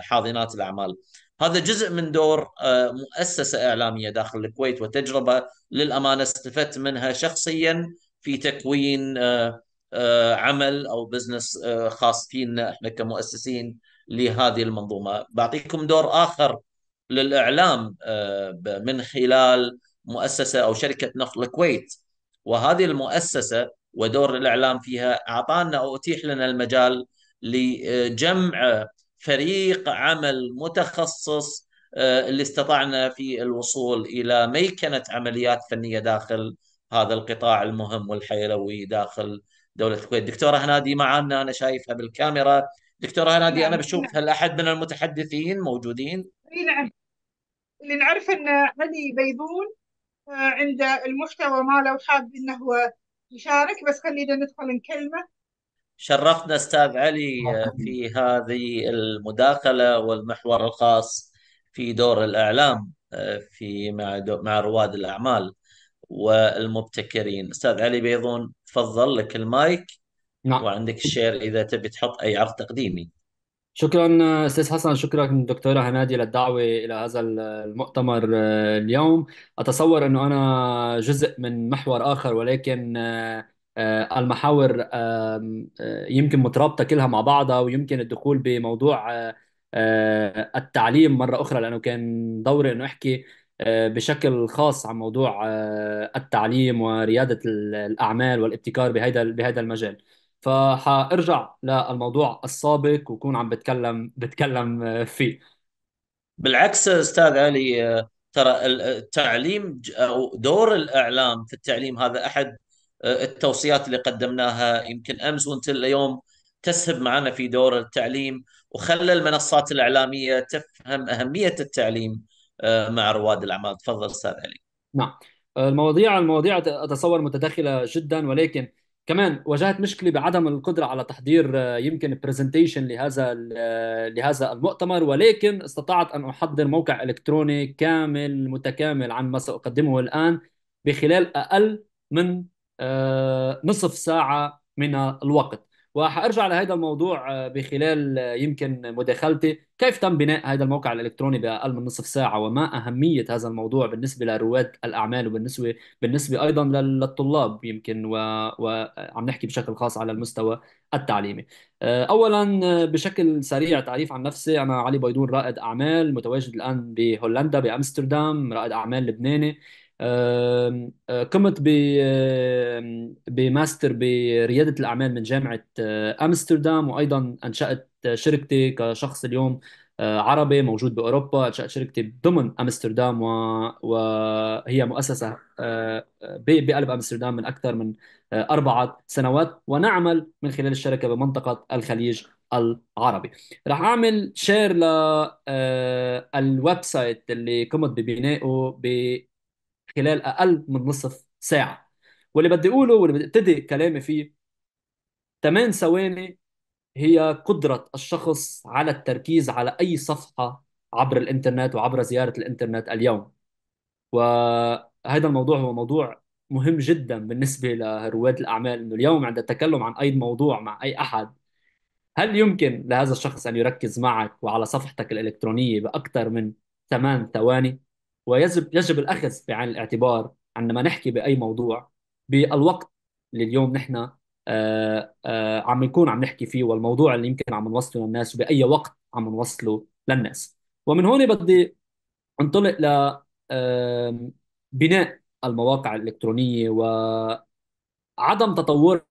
حاضنات الأعمال هذا جزء من دور آه، مؤسسه اعلاميه داخل الكويت وتجربه للامانه استفدت منها شخصيا في تكوين آه، آه، عمل او بزنس خاص فينا احنا كمؤسسين لهذه المنظومه بعطيكم دور اخر للاعلام من خلال مؤسسه او شركه نفط الكويت وهذه المؤسسه ودور الاعلام فيها اعطانا او اتيح لنا المجال لجمع فريق عمل متخصص آه، اللي استطعنا في الوصول الى ميكنه عمليات فنيه داخل هذا القطاع المهم والحيوي داخل دوله الكويت. دكتوره هنادي معنا انا شايفها بالكاميرا. دكتوره هنادي انا نعم. بشوف هل احد من المتحدثين موجودين؟ اي نعم. اللي نعرف ان علي بيضون آه، عند المحتوى ماله وحاب انه هو يشارك بس خلينا ندخل نكلمه شرفنا استاذ علي في هذه المداخله والمحور الخاص في دور الاعلام آه، في مع مع رواد الاعمال والمبتكرين استاذ علي بيضون تفضل لك المايك نعم. وعندك الشير اذا تبي تحط اي عرض تقديمي شكرا استاذ حسن شكرا دكتوره هنادي للدعوه الى هذا المؤتمر آه، اليوم اتصور انه انا جزء من محور اخر ولكن آه، آه، المحاور آه، يمكن مترابطه كلها مع بعضها ويمكن الدخول بموضوع آه، التعليم مره اخرى لانه كان دوري انه احكي بشكل خاص عن موضوع التعليم ورياده الاعمال والابتكار بهذا بهذا المجال فحارجع للموضوع السابق وكون عم بتكلم بتكلم فيه بالعكس استاذ علي ترى التعليم او دور الاعلام في التعليم هذا احد التوصيات اللي قدمناها يمكن امس وانت اليوم تسهب معنا في دور التعليم وخلى المنصات الاعلاميه تفهم اهميه التعليم آه، مع رواد الاعمال تفضل استاذ علي نعم المواضيع المواضيع اتصور متداخله جدا ولكن كمان واجهت مشكله بعدم القدره على تحضير آه، يمكن برزنتيشن لهذا لهذا المؤتمر ولكن استطعت ان احضر موقع الكتروني كامل متكامل عن ما ساقدمه الان بخلال اقل من آه، نصف ساعة من الوقت وحارجع لهذا الموضوع آه، بخلال آه، يمكن مداخلتي كيف تم بناء هذا الموقع الالكتروني باقل من نصف ساعه وما اهميه هذا الموضوع بالنسبه لرواد الاعمال وبالنسبه بالنسبه ايضا للطلاب يمكن و... وعم نحكي بشكل خاص على المستوى التعليمي اولا بشكل سريع تعريف عن نفسي انا علي بيدون رائد اعمال متواجد الان بهولندا بامستردام رائد اعمال لبناني آه، قمت بماستر بريادة الأعمال من جامعة آه، أمستردام وأيضا أنشأت شركتي كشخص اليوم آه، عربي موجود بأوروبا أنشأت شركتي ضمن أمستردام وهي مؤسسة بقلب أمستردام من أكثر من أربعة سنوات ونعمل من خلال الشركة بمنطقة الخليج العربي رح اعمل شير للويب سايت اللي قمت ببنائه ب خلال اقل من نصف ساعه واللي بدي اقوله واللي بدي ابتدي كلامي فيه 8 ثواني هي قدرة الشخص على التركيز على أي صفحة عبر الإنترنت وعبر زيارة الإنترنت اليوم وهذا الموضوع هو موضوع مهم جدا بالنسبة لرواد الأعمال أنه اليوم عند التكلم عن أي موضوع مع أي أحد هل يمكن لهذا الشخص أن يركز معك وعلى صفحتك الإلكترونية بأكثر من ثمان ثواني؟ ويجب يجب الاخذ بعين الاعتبار عندما نحكي باي موضوع بالوقت اللي اليوم نحن آه، آه، عم نكون عم نحكي فيه والموضوع اللي يمكن عم نوصله للناس وباي وقت عم نوصله للناس ومن هون بدي انطلق ل بناء المواقع الالكترونيه وعدم تطورها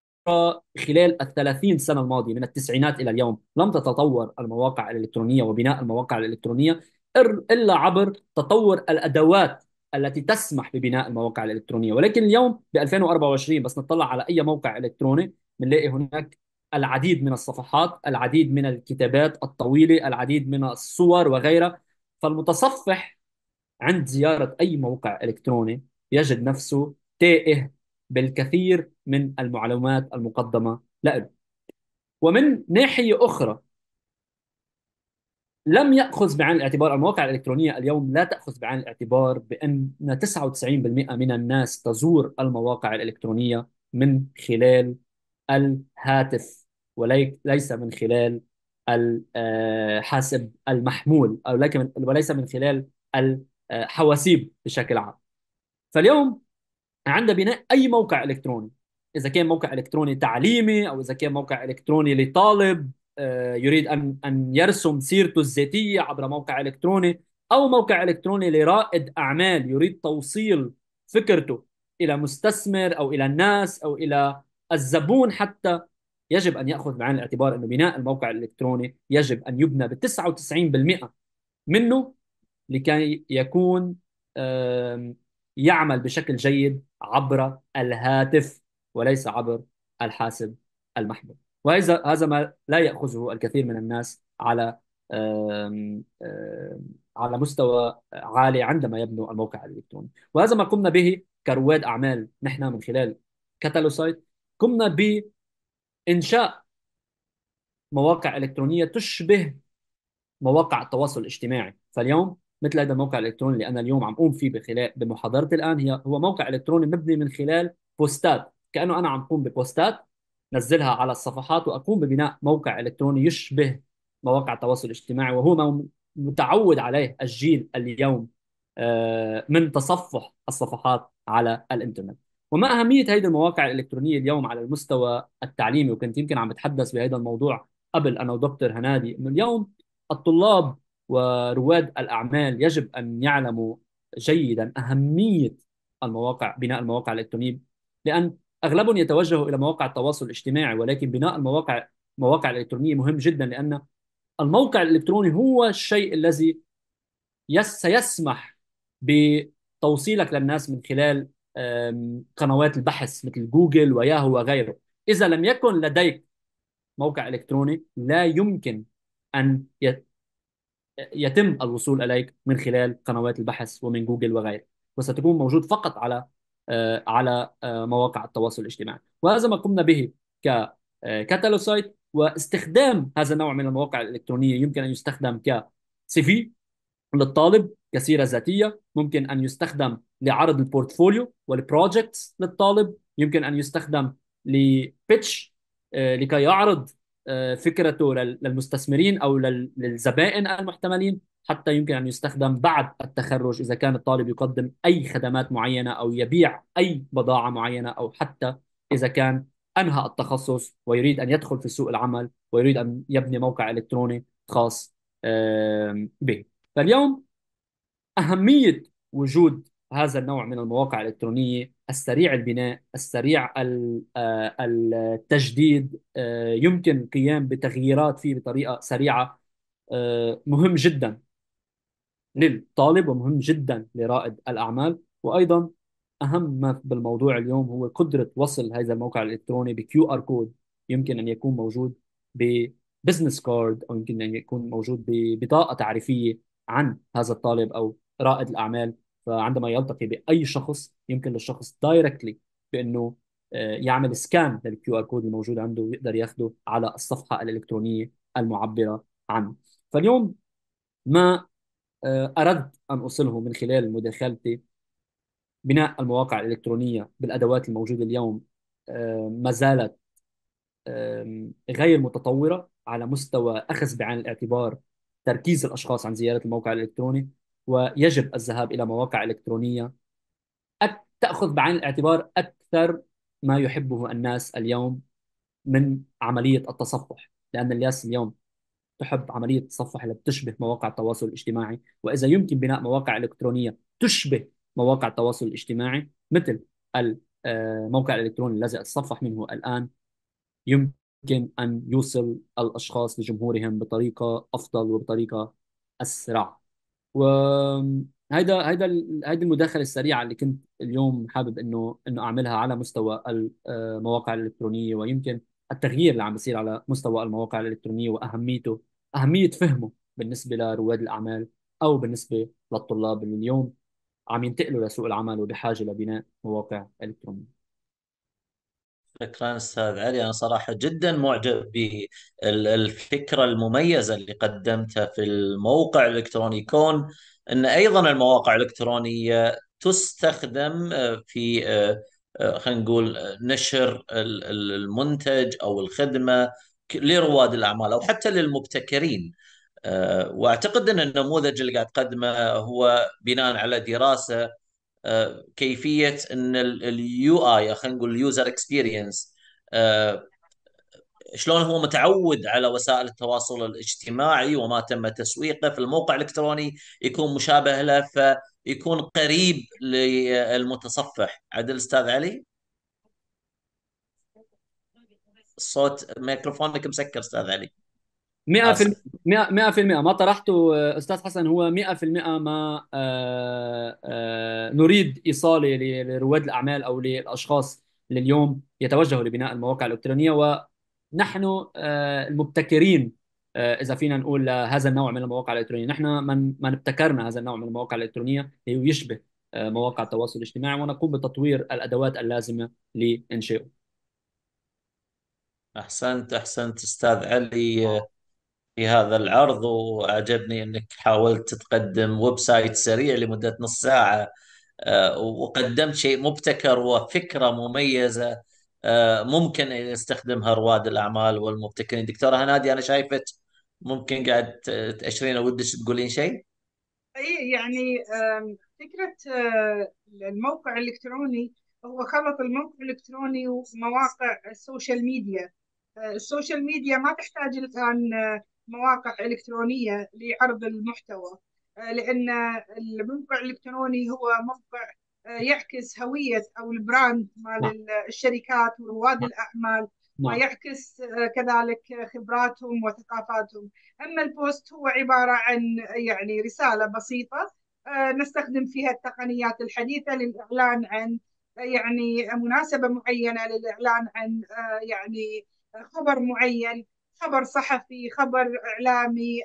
خلال الثلاثين سنة الماضية من التسعينات إلى اليوم لم تتطور المواقع الإلكترونية وبناء المواقع الإلكترونية الا عبر تطور الادوات التي تسمح ببناء المواقع الالكترونيه ولكن اليوم ب 2024 بس نطلع على اي موقع الكتروني بنلاقي هناك العديد من الصفحات العديد من الكتابات الطويله العديد من الصور وغيرها فالمتصفح عند زياره اي موقع الكتروني يجد نفسه تائه بالكثير من المعلومات المقدمه له ومن ناحيه اخرى لم ياخذ بعين الاعتبار المواقع الالكترونيه اليوم لا تاخذ بعين الاعتبار بان 99% من الناس تزور المواقع الالكترونيه من خلال الهاتف آه، وليس من خلال الحاسب المحمول او وليس من خلال الحواسيب آه، بشكل عام. فاليوم عند بناء اي موقع الكتروني اذا كان موقع الكتروني تعليمي او اذا كان موقع الكتروني لطالب آه، يريد ان ان يرسم سيرته الذاتيه عبر موقع الكتروني او موقع الكتروني لرائد اعمال يريد توصيل فكرته الى مستثمر او الى الناس او الى الزبون حتى يجب ان ياخذ بعين الاعتبار انه بناء الموقع الالكتروني يجب ان يبنى ب 99% منه لكي يكون يعمل بشكل جيد عبر الهاتف وليس عبر الحاسب المحمول وهذا هذا ما لا ياخذه الكثير من الناس على على مستوى عالي عندما يبنوا الموقع الالكتروني وهذا ما قمنا به كرواد اعمال نحن من خلال كاتالوسايت قمنا بانشاء مواقع الكترونيه تشبه مواقع التواصل الاجتماعي فاليوم مثل هذا الموقع الالكتروني اللي انا اليوم عم قوم فيه بخلال بمحاضرتي الان هي هو موقع الكتروني مبني من خلال بوستات كانه انا عم قوم ببوستات نزلها على الصفحات واقوم ببناء موقع الكتروني يشبه مواقع التواصل الاجتماعي وهو ما متعود عليه الجيل اليوم آه، من تصفح الصفحات على الانترنت وما اهميه هذه المواقع الالكترونيه اليوم على المستوى التعليمي وكنت يمكن عم بتحدث بهذا الموضوع قبل انا ودكتور هنادي انه اليوم الطلاب ورواد الاعمال يجب ان يعلموا جيدا اهميه المواقع بناء المواقع الالكترونيه لان اغلبهم يتوجه الى مواقع التواصل الاجتماعي ولكن بناء المواقع المواقع الالكترونيه مهم جدا لان الموقع الالكتروني هو الشيء الذي يس سيسمح بتوصيلك للناس من خلال قنوات البحث مثل جوجل وياهو وغيره اذا لم يكن لديك موقع الكتروني لا يمكن ان يتم الوصول اليك من خلال قنوات البحث ومن جوجل وغيره وستكون موجود فقط على آه، على آه، مواقع التواصل الاجتماعي وهذا ما قمنا به ككاتالوسايت آه، سايت واستخدام هذا النوع من المواقع الالكترونيه يمكن ان يستخدم كسيفي في للطالب كسيره ذاتيه ممكن ان يستخدم لعرض البورتفوليو والبروجكتس للطالب يمكن ان يستخدم لبيتش لكي يعرض فكرته للمستثمرين او للزبائن المحتملين حتى يمكن أن يستخدم بعد التخرج إذا كان الطالب يقدم أي خدمات معينة أو يبيع أي بضاعة معينة أو حتى إذا كان أنهى التخصص ويريد أن يدخل في سوق العمل ويريد أن يبني موقع إلكتروني خاص به فاليوم أهمية وجود هذا النوع من المواقع الإلكترونية السريع البناء السريع التجديد يمكن القيام بتغييرات فيه بطريقة سريعة مهم جدا للطالب ومهم جدا لرائد الاعمال وايضا اهم ما بالموضوع اليوم هو قدره وصل هذا الموقع الالكتروني بكيو ار كود يمكن ان يكون موجود ببزنس كارد او يمكن ان يكون موجود ببطاقه تعريفيه عن هذا الطالب او رائد الاعمال فعندما يلتقي باي شخص يمكن للشخص دايركتلي بانه آه، يعمل سكان للكيو ار كود الموجود عنده ويقدر ياخذه على الصفحه الالكترونيه المعبره عنه فاليوم ما آه، أردت أن أوصله من خلال مداخلتي بناء المواقع الإلكترونية بالأدوات الموجودة اليوم آه، ما زالت غير متطورة على مستوى أخذ بعين الاعتبار تركيز الأشخاص عن زيارة الموقع الإلكتروني ويجب الذهاب إلى مواقع إلكترونية تأخذ بعين الاعتبار أكثر ما يحبه الناس اليوم من عملية التصفح لأن الياس اليوم تحب عملية تصفح اللي بتشبه مواقع التواصل الاجتماعي وإذا يمكن بناء مواقع إلكترونية تشبه مواقع التواصل الاجتماعي مثل الموقع آه، الإلكتروني الذي أتصفح منه الآن يمكن أن يوصل الأشخاص لجمهورهم بطريقة أفضل وبطريقة أسرع وهذا هيدا هيدي المداخله السريعه اللي كنت اليوم حابب انه انه اعملها على مستوى المواقع آه، الالكترونيه ويمكن التغيير اللي عم بيصير على مستوى المواقع الالكترونيه واهميته اهميه فهمه بالنسبه لرواد الاعمال او بالنسبه للطلاب اللي اليوم عم ينتقلوا لسوق العمل وبحاجه لبناء مواقع الكترونيه شكرا استاذ علي انا صراحه جدا معجب بالفكره المميزه اللي قدمتها في الموقع الالكتروني كون ان ايضا المواقع الالكترونيه تستخدم في آه، خلينا نقول آه، نشر المنتج او الخدمه لرواد الاعمال او حتى للمبتكرين آه، واعتقد ان النموذج اللي قاعد تقدمه هو بناء على دراسه كيفيه ان اليو اي خلينا نقول اليوزر اكسبيرينس شلون هو متعود على وسائل التواصل الاجتماعي وما تم تسويقه في الموقع الالكتروني يكون مشابه له يكون قريب للمتصفح عدل استاذ علي الصوت ميكروفونك مسكر استاذ علي 100% 100% ما طرحته استاذ حسن هو 100% ما آآ آه، آآ آه، نريد ايصاله لرواد الاعمال او للاشخاص اللي اليوم يتوجهوا لبناء المواقع الالكترونيه ونحن آه، المبتكرين آه، اذا فينا نقول لهذا النوع من المواقع الالكترونيه نحن ما ابتكرنا هذا النوع من المواقع الالكترونيه اللي يشبه آه، مواقع التواصل الاجتماعي ونقوم بتطوير الادوات اللازمه لانشائه احسنت احسنت استاذ علي في هذا العرض واعجبني انك حاولت تقدم ويب سايت سريع لمده نص ساعه آه، وقدمت شيء مبتكر وفكره مميزه ممكن يستخدمها رواد الاعمال والمبتكرين دكتوره هنادي انا شايفه ممكن قاعد تأشرين او ودك تقولين شيء؟ اي يعني فكره آه، الموقع الالكتروني هو خلط الموقع الالكتروني ومواقع السوشيال ميديا آه، السوشيال ميديا ما تحتاج الان آه، مواقع الكترونيه لعرض المحتوى لان الموقع الالكتروني هو موقع يعكس هويه او البراند مال نعم. الشركات ورواد نعم. الاعمال نعم. ويعكس آه، كذلك خبراتهم وثقافاتهم أما البوست هو عبارة عن يعني رسالة بسيطة آه، نستخدم فيها التقنيات الحديثة للإعلان عن يعني مناسبة معينة للإعلان عن آه، يعني خبر معين خبر صحفي خبر إعلامي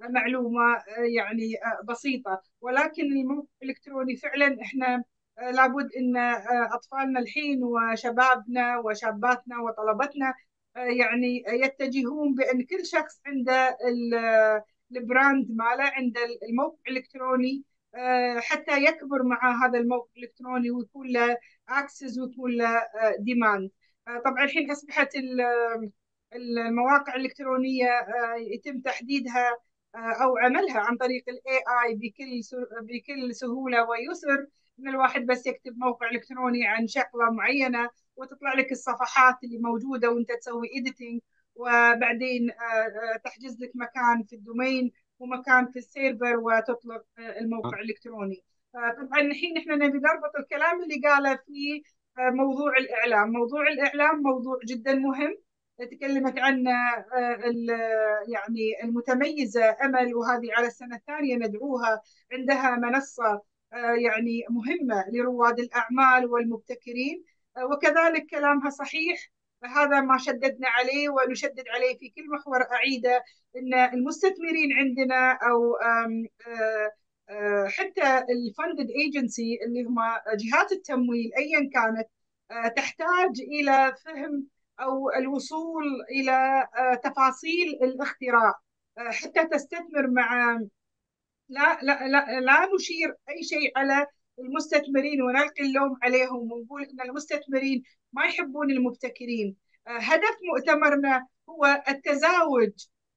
معلومة يعني بسيطة ولكن الموقع الإلكتروني فعلا إحنا آه، لابد ان آه، اطفالنا الحين وشبابنا وشاباتنا وطلبتنا آه، يعني يتجهون بان كل شخص عنده البراند ماله عنده الموقع الالكتروني حتى يكبر مع هذا الموقع الالكتروني ويكون له اكسس ويكون له ديماند طبعا الحين اصبحت المواقع الالكترونيه يتم تحديدها او عملها عن طريق الاي اي بكل بكل سهوله ويسر ان الواحد بس يكتب موقع الكتروني عن شغله معينه وتطلع لك الصفحات اللي موجوده وانت تسوي ايديتنج وبعدين آه، آه، تحجز لك مكان في الدومين ومكان في السيرفر وتطلق آه، الموقع الالكتروني طبعا الحين احنا نبي نربط الكلام اللي قاله في موضوع الاعلام موضوع الاعلام موضوع جدا مهم تكلمت عن يعني المتميزه امل وهذه على السنه الثانيه ندعوها عندها منصه آه، يعني مهمة لرواد الأعمال والمبتكرين آه، وكذلك كلامها صحيح هذا ما شددنا عليه ونشدد عليه في كل محور أعيدة أن المستثمرين عندنا أو آه، حتى الفندد ايجنسي اللي هم جهات التمويل ايا كانت تحتاج الى فهم او الوصول الى تفاصيل الاختراع حتى تستثمر مع لا لا لا, لا نشير اي شيء على المستثمرين ونلقي اللوم عليهم ونقول ان المستثمرين ما يحبون المبتكرين آه، هدف مؤتمرنا هو التزاوج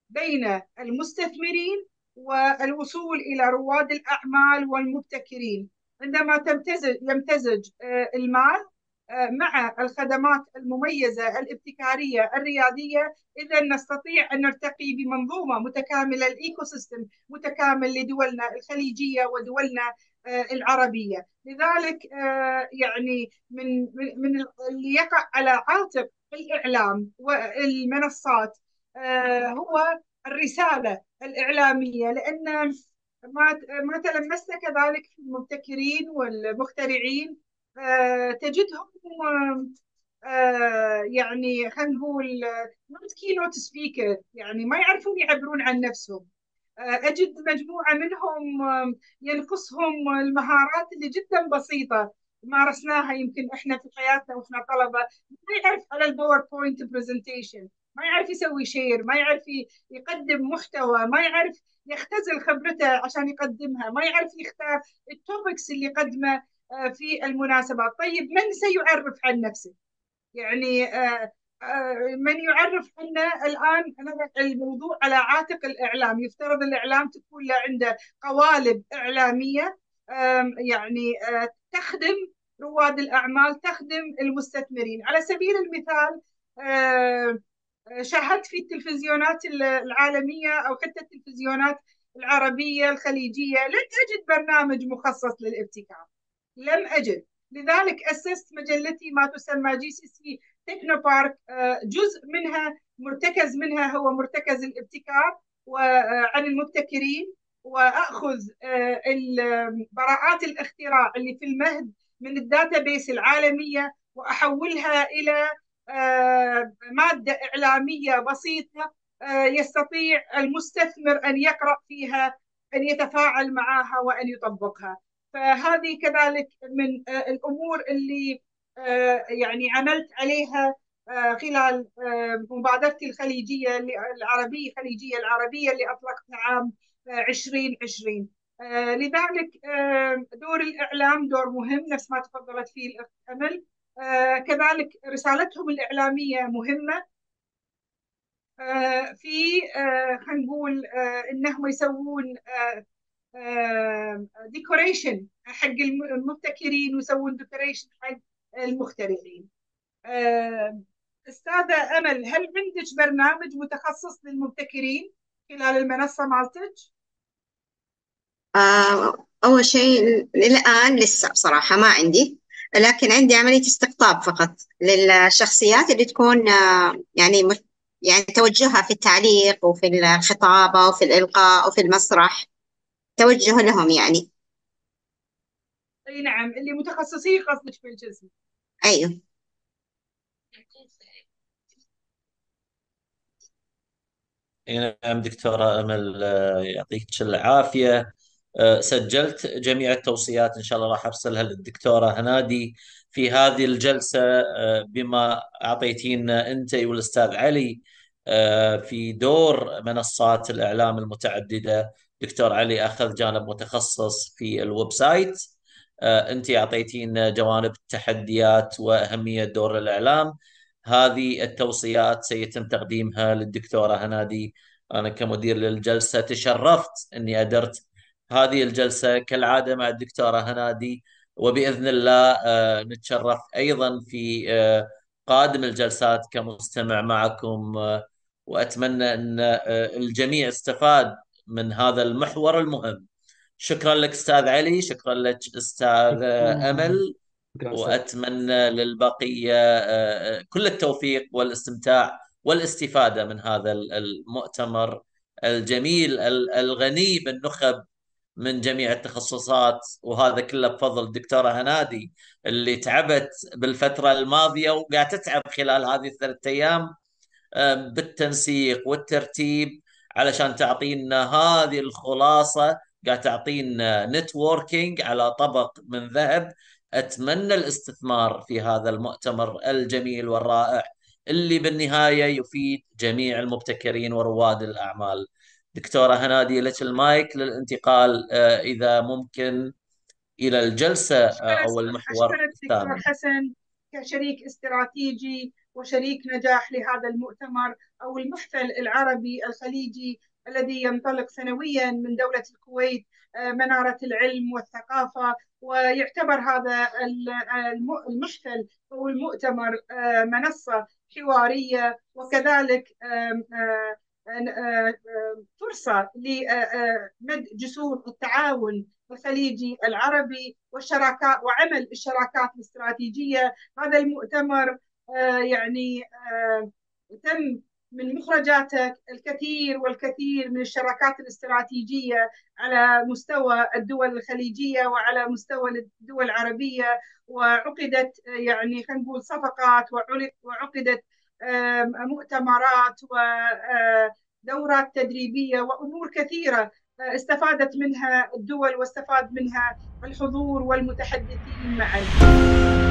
بين المستثمرين والوصول الى رواد الاعمال والمبتكرين عندما تمتزج يمتزج آه، المال آه، مع الخدمات المميزه الابتكاريه الرياديه اذا نستطيع ان نرتقي بمنظومه متكامله الايكو سيستم متكامل لدولنا الخليجيه ودولنا آه، العربيه لذلك آه، يعني من من اللي يقع على عاتق الاعلام والمنصات هو الرساله الاعلاميه لان ما ما تلمسنا كذلك المبتكرين والمخترعين آه، تجدهم آه، يعني خلينا نقول نوت كي نوت سبيكر يعني ما يعرفون يعبرون عن نفسهم آه، اجد مجموعه منهم ينقصهم المهارات اللي جدا بسيطه مارسناها يمكن احنا في حياتنا واحنا طلبه ما يعرف على الباوربوينت برزنتيشن ما يعرف يسوي شير ما يعرف يقدم محتوى ما يعرف يختزل خبرته عشان يقدمها ما يعرف يختار التوبكس اللي يقدمه آه، في المناسبات طيب من سيعرف عن نفسه يعني آه، آه، من يعرف عنا الان الموضوع على عاتق الاعلام يفترض الاعلام تكون له عنده قوالب اعلاميه يعني تخدم رواد الاعمال تخدم المستثمرين على سبيل المثال شاهدت في التلفزيونات العالميه او حتى التلفزيونات العربيه الخليجيه لن تجد برنامج مخصص للابتكار لم أجد لذلك أسست مجلتي ما تسمى جي سي سي تكنو بارك جزء منها مرتكز منها هو مرتكز الابتكار وعن المبتكرين واخذ آه، براءات الاختراع اللي في المهد من الداتابيس العالميه واحولها الى آه، ماده اعلاميه بسيطه آه، يستطيع المستثمر ان يقرا فيها ان يتفاعل معها وان يطبقها فهذه كذلك من آه، الامور اللي آه، يعني عملت عليها آه، خلال مبادرتي الخليجيه العربيه الخليجيه العربيه اللي اطلقتها عام 2020 لذلك دور الاعلام دور مهم نفس ما تفضلت فيه الاخت امل كذلك رسالتهم الاعلاميه مهمه في خلينا نقول انهم يسوون ديكوريشن آه، حق المبتكرين ويسوون ديكوريشن حق المخترعين آه، استاذه امل هل عندك برنامج متخصص للمبتكرين خلال المنصه مالتك آه، اول شيء الان لسه بصراحه ما عندي لكن عندي عمليه استقطاب فقط للشخصيات اللي تكون يعني يعني توجهها في التعليق وفي الخطابه وفي الالقاء وفي المسرح توجه لهم يعني اي نعم اللي متخصصين قصدك في الجسم ايوه اي نعم دكتورة أمل آه، يعطيك العافية آه، سجلت جميع التوصيات إن شاء الله راح أرسلها للدكتورة هنادي في هذه الجلسة آه، بما أعطيتينا أنت والأستاذ علي في دور منصات الإعلام المتعددة دكتور علي اخذ جانب متخصص في الويب سايت آه، انت اعطيتينا جوانب التحديات واهميه دور الاعلام هذه التوصيات سيتم تقديمها للدكتوره هنادي انا كمدير للجلسه تشرفت اني ادرت هذه الجلسه كالعاده مع الدكتوره هنادي وباذن الله آه، نتشرف ايضا في آه، قادم الجلسات كمستمع معكم واتمنى ان الجميع استفاد من هذا المحور المهم شكرا لك استاذ علي شكرا لك استاذ امل واتمنى للبقيه آه، آه، كل التوفيق والاستمتاع والاستفاده من هذا المؤتمر الجميل الغني بالنخب من جميع التخصصات وهذا كله بفضل الدكتوره هنادي اللي تعبت بالفتره الماضيه وقاعد تتعب خلال هذه الثلاث ايام آه، بالتنسيق والترتيب علشان تعطينا هذه الخلاصه قاعد تعطينا نتوركينج على طبق من ذهب اتمنى الاستثمار في هذا المؤتمر الجميل والرائع اللي بالنهايه يفيد جميع المبتكرين ورواد الاعمال. دكتوره هنادي لك المايك للانتقال آه، اذا ممكن الى الجلسه آه، او المحور الثاني. حسن كشريك استراتيجي وشريك نجاح لهذا المؤتمر أو المحفل العربي الخليجي الذي ينطلق سنويا من دولة الكويت آه، منارة العلم والثقافة ويعتبر هذا المحفل أو المؤتمر آه، منصة حوارية وكذلك آه، فرصة لمد جسور التعاون الخليجي العربي والشراكات وعمل الشراكات الاستراتيجية هذا المؤتمر آه، يعني آه، تم من مخرجاتك الكثير والكثير من الشراكات الاستراتيجيه على مستوى الدول الخليجيه وعلى مستوى الدول العربيه وعقدت آه، يعني خلينا نقول صفقات وعقدت مؤتمرات ودورات تدريبيه وامور كثيره استفادت منها الدول واستفاد منها الحضور والمتحدثين معا.